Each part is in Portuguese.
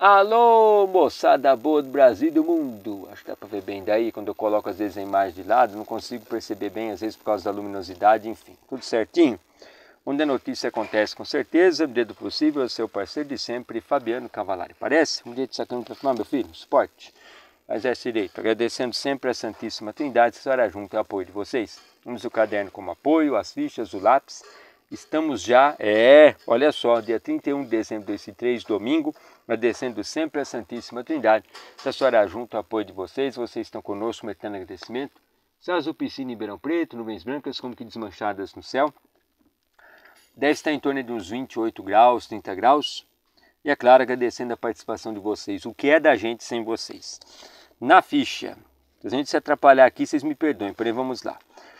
Alô, moçada boa do Brasil e do mundo! Acho que dá para ver bem daí, quando eu coloco às vezes a imagem de lado, não consigo perceber bem, às vezes por causa da luminosidade, enfim, tudo certinho. Onde a notícia acontece com certeza, no dedo possível, é seu parceiro de sempre, Fabiano Cavalari. Parece? Um dia de sacando para fumar, meu filho? Esporte. Mas é direito. Agradecendo sempre a Santíssima Trindade, que estará junto é o apoio de vocês. Vamos o caderno como apoio, as fichas, o lápis Estamos já, é, olha só, dia 31 de dezembro de 2003, domingo, agradecendo sempre a Santíssima Trindade. Se a senhora junto o apoio de vocês, vocês estão conosco, um eterno agradecimento. César do Piscina em Beirão Preto, nuvens brancas como que desmanchadas no céu. Deve estar em torno de uns 28 graus, 30 graus. E é claro, agradecendo a participação de vocês. O que é da gente sem vocês? Na ficha, se a gente se atrapalhar aqui, vocês me perdoem, porém vamos lá.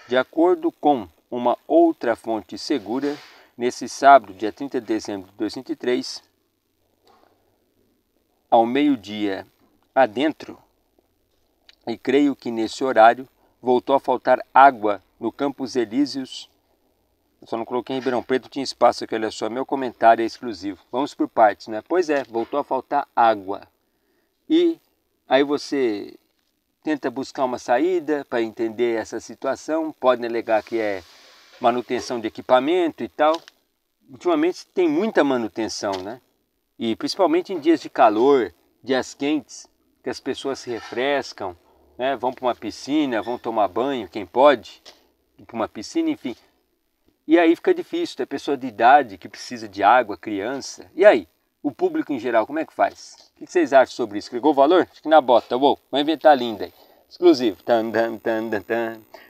De acordo com uma outra fonte segura, nesse sábado, dia 30 de dezembro de 2003, ao meio-dia adentro, e creio que nesse horário voltou a faltar água no Campos Elíseos. Eu só não coloquei em Ribeirão Preto, tinha espaço aqui, olha só, meu comentário é exclusivo. Vamos por partes, né? Pois é, voltou a faltar água. E aí você tenta buscar uma saída para entender essa situação, pode alegar que é manutenção de equipamento e tal. Ultimamente tem muita manutenção, né? E principalmente em dias de calor, dias quentes, que as pessoas se refrescam, né? vão para uma piscina, vão tomar banho, quem pode, para uma piscina, enfim. E aí fica difícil, tem pessoa de idade que precisa de água, criança. E aí? O público em geral, como é que faz? O que vocês acham sobre isso? Clicou o valor? Acho que na bota, vou, vou inventar linda aí. Exclusivo. Tan, tan, tan, tan, tan.